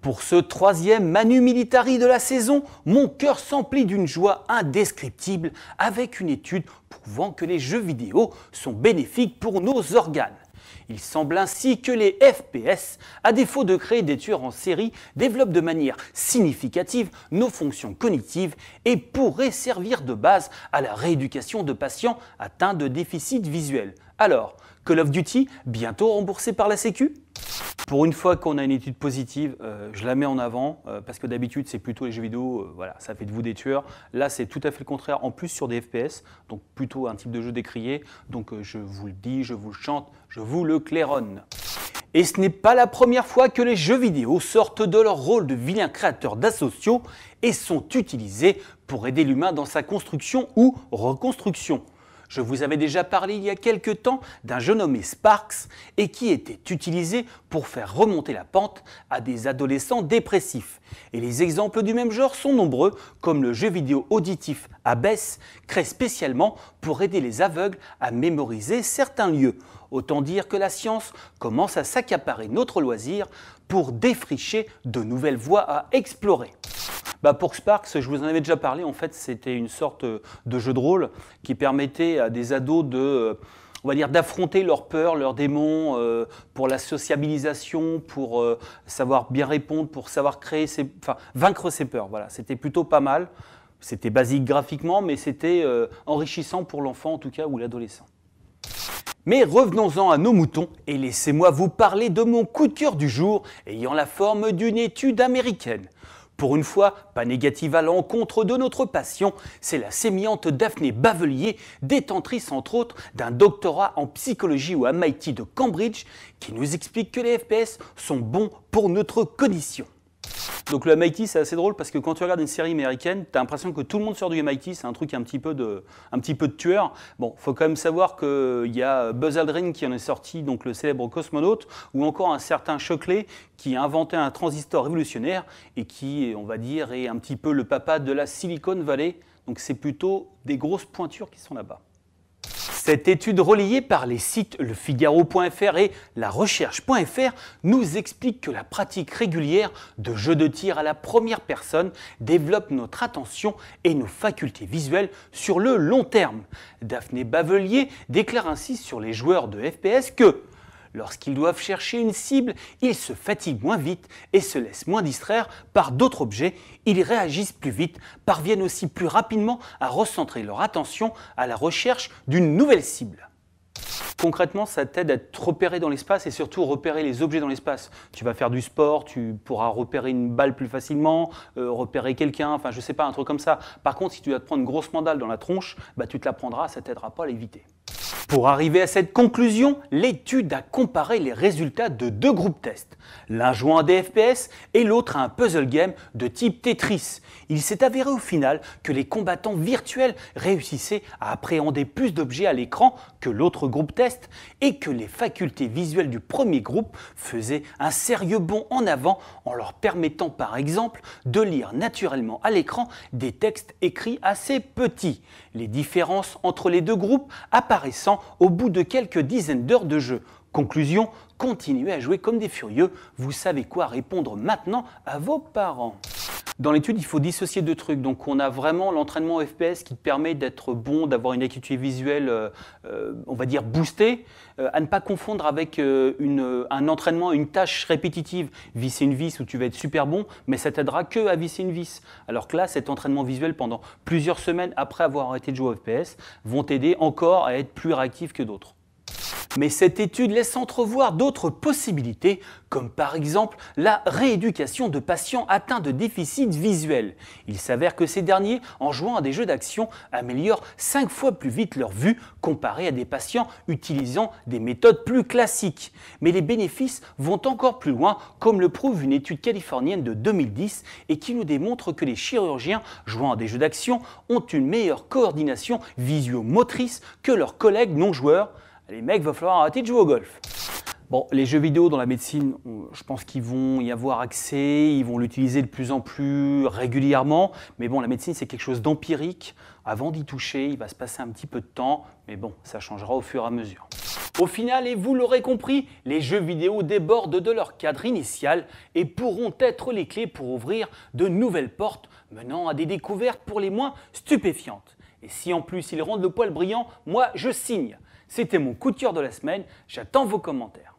Pour ce troisième Manu Militari de la saison, mon cœur s'emplit d'une joie indescriptible avec une étude prouvant que les jeux vidéo sont bénéfiques pour nos organes. Il semble ainsi que les FPS, à défaut de créer des tueurs en série, développent de manière significative nos fonctions cognitives et pourraient servir de base à la rééducation de patients atteints de déficit visuel. Alors, Call of Duty, bientôt remboursé par la Sécu pour une fois qu'on a une étude positive, euh, je la mets en avant, euh, parce que d'habitude c'est plutôt les jeux vidéo, euh, voilà, ça fait de vous des tueurs. Là c'est tout à fait le contraire, en plus sur des FPS, donc plutôt un type de jeu décrié. Donc je vous le dis, je vous le chante, je vous le claironne. Et ce n'est pas la première fois que les jeux vidéo sortent de leur rôle de vilains créateurs d'associaux et sont utilisés pour aider l'humain dans sa construction ou reconstruction. Je vous avais déjà parlé il y a quelque temps d'un jeu nommé Sparks et qui était utilisé pour faire remonter la pente à des adolescents dépressifs. Et les exemples du même genre sont nombreux, comme le jeu vidéo auditif Abyss, créé spécialement pour aider les aveugles à mémoriser certains lieux. Autant dire que la science commence à s'accaparer notre loisir pour défricher de nouvelles voies à explorer. Bah, pour Sparks, je vous en avais déjà parlé, en fait, c'était une sorte euh, de jeu de rôle qui permettait à des ados de euh, d'affronter leurs peurs, leurs démons, euh, pour la sociabilisation, pour savoir bien répondre, pour savoir créer enfin, vaincre ses peurs. Voilà, c'était plutôt pas mal. C'était basique graphiquement, mais c'était enrichissant pour l'enfant en tout cas ou l'adolescent. Mais revenons-en à nos moutons et laissez-moi vous parler de mon coup de cœur du jour ayant la forme d'une étude américaine. Pour une fois, pas négative à l'encontre de notre passion, c'est la sémillante Daphné Bavelier, détentrice entre autres d'un doctorat en psychologie au MIT de Cambridge, qui nous explique que les FPS sont bons pour notre cognition. Donc le MIT, c'est assez drôle parce que quand tu regardes une série américaine, tu as l'impression que tout le monde sort du MIT, c'est un truc un petit peu de, un petit peu de tueur. Bon, il faut quand même savoir qu'il y a Buzz Aldrin qui en est sorti, donc le célèbre cosmonaute, ou encore un certain Choclet qui a inventé un transistor révolutionnaire et qui, on va dire, est un petit peu le papa de la Silicon Valley. Donc c'est plutôt des grosses pointures qui sont là-bas. Cette étude relayée par les sites lefigaro.fr et la recherche.fr nous explique que la pratique régulière de jeux de tir à la première personne développe notre attention et nos facultés visuelles sur le long terme. Daphné Bavelier déclare ainsi sur les joueurs de FPS que Lorsqu'ils doivent chercher une cible, ils se fatiguent moins vite et se laissent moins distraire par d'autres objets, ils réagissent plus vite, parviennent aussi plus rapidement à recentrer leur attention à la recherche d'une nouvelle cible. Concrètement, ça t'aide à te repérer dans l'espace et surtout repérer les objets dans l'espace. Tu vas faire du sport, tu pourras repérer une balle plus facilement, euh, repérer quelqu'un, enfin je sais pas, un truc comme ça. Par contre, si tu vas te prendre une grosse mandale dans la tronche, bah, tu te la prendras, ça t'aidera pas à l'éviter. Pour arriver à cette conclusion, l'étude a comparé les résultats de deux groupes tests, l'un jouant à des FPS et l'autre à un puzzle game de type Tetris. Il s'est avéré au final que les combattants virtuels réussissaient à appréhender plus d'objets à l'écran que l'autre groupe teste et que les facultés visuelles du premier groupe faisaient un sérieux bond en avant en leur permettant par exemple de lire naturellement à l'écran des textes écrits assez petits, les différences entre les deux groupes apparaissant au bout de quelques dizaines d'heures de jeu. Conclusion, continuez à jouer comme des furieux, vous savez quoi répondre maintenant à vos parents. Dans l'étude, il faut dissocier deux trucs. Donc, on a vraiment l'entraînement FPS qui te permet d'être bon, d'avoir une acuité visuelle, euh, euh, on va dire, boostée, euh, à ne pas confondre avec un entraînement, une tâche répétitive, visser une vis où tu vas être super bon, mais ça t'aidera que à visser une vis. Alors que là, cet entraînement visuel pendant plusieurs semaines après avoir arrêté de jouer au FPS vont t'aider encore à être plus réactif que d'autres. Mais cette étude laisse entrevoir d'autres possibilités, comme par exemple la rééducation de patients atteints de déficit visuel. Il s'avère que ces derniers, en jouant à des jeux d'action, améliorent 5 fois plus vite leur vue comparé à des patients utilisant des méthodes plus classiques. Mais les bénéfices vont encore plus loin, comme le prouve une étude californienne de 2010 et qui nous démontre que les chirurgiens jouant à des jeux d'action ont une meilleure coordination visio-motrice que leurs collègues non-joueurs les mecs, va falloir arrêter de jouer au golf. Bon, les jeux vidéo dans la médecine, je pense qu'ils vont y avoir accès, ils vont l'utiliser de plus en plus régulièrement. Mais bon, la médecine, c'est quelque chose d'empirique. Avant d'y toucher, il va se passer un petit peu de temps. Mais bon, ça changera au fur et à mesure. Au final, et vous l'aurez compris, les jeux vidéo débordent de leur cadre initial et pourront être les clés pour ouvrir de nouvelles portes menant à des découvertes pour les moins stupéfiantes. Et si en plus ils rendent le poil brillant, moi je signe. C'était mon couture de la semaine, j'attends vos commentaires.